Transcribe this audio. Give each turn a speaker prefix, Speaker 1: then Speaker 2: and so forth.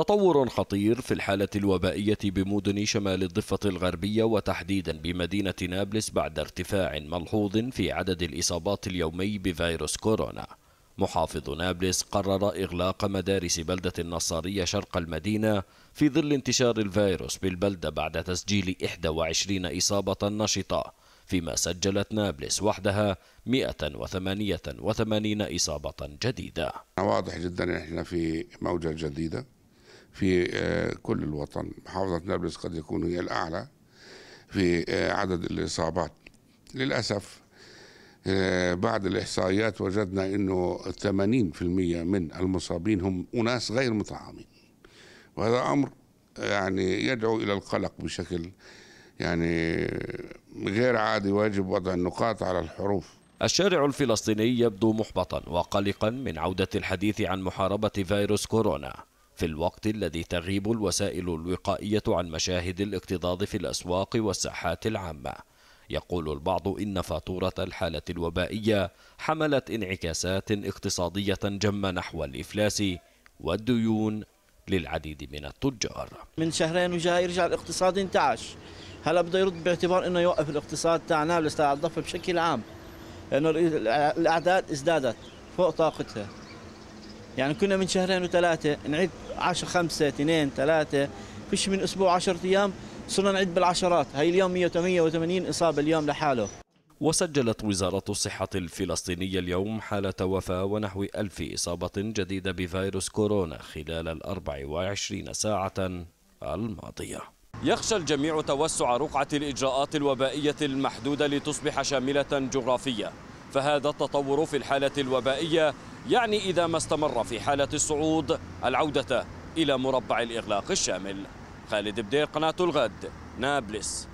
Speaker 1: تطور خطير في الحالة الوبائية بمدن شمال الضفة الغربية وتحديدا بمدينة نابلس بعد ارتفاع ملحوظ في عدد الإصابات اليومي بفيروس كورونا محافظ نابلس قرر إغلاق مدارس بلدة النصارية شرق المدينة في ظل انتشار الفيروس بالبلدة بعد تسجيل 21 إصابة نشطة فيما سجلت نابلس وحدها 188 إصابة جديدة
Speaker 2: واضح جدا إن احنا في موجة جديدة في آه، كل الوطن محافظة نابلس قد يكون هي الأعلى في آه، عدد الإصابات للأسف آه، بعد الإحصائيات وجدنا أنه 80% من المصابين هم أناس غير مطعمين وهذا أمر يعني يدعو إلى القلق بشكل يعني غير عادي واجب وضع النقاط على الحروف الشارع الفلسطيني
Speaker 1: يبدو محبطا وقلقا من عودة الحديث عن محاربة فيروس كورونا في الوقت الذي تغيب الوسائل الوقائية عن مشاهد الاكتظاظ في الأسواق والساحات العامة يقول البعض إن فاتورة الحالة الوبائية حملت انعكاسات اقتصادية جمة نحو الإفلاس والديون للعديد من التجار
Speaker 3: من شهرين وجاي يرجع الاقتصاد انتعش هلا بده يرد باعتبار انه يوقف الاقتصاد تاعنا لسه على الضفه بشكل عام لانه الاعداد ازدادت فوق طاقتها يعني كنا من شهرين وثلاثه نعد 10 5 2 3 فيش من اسبوع 10 ايام صرنا نعد بالعشرات هي اليوم 188 اصابه اليوم لحاله وسجلت وزارة الصحة الفلسطينية
Speaker 1: اليوم حالة وفاة ونحو ألف إصابة جديدة بفيروس كورونا خلال الأربع وعشرين ساعة الماضية يخشى الجميع توسع رقعة الإجراءات الوبائية المحدودة لتصبح شاملة جغرافية فهذا التطور في الحالة الوبائية يعني إذا ما استمر في حالة الصعود العودة إلى مربع الإغلاق الشامل خالد بدير قناة الغد نابلس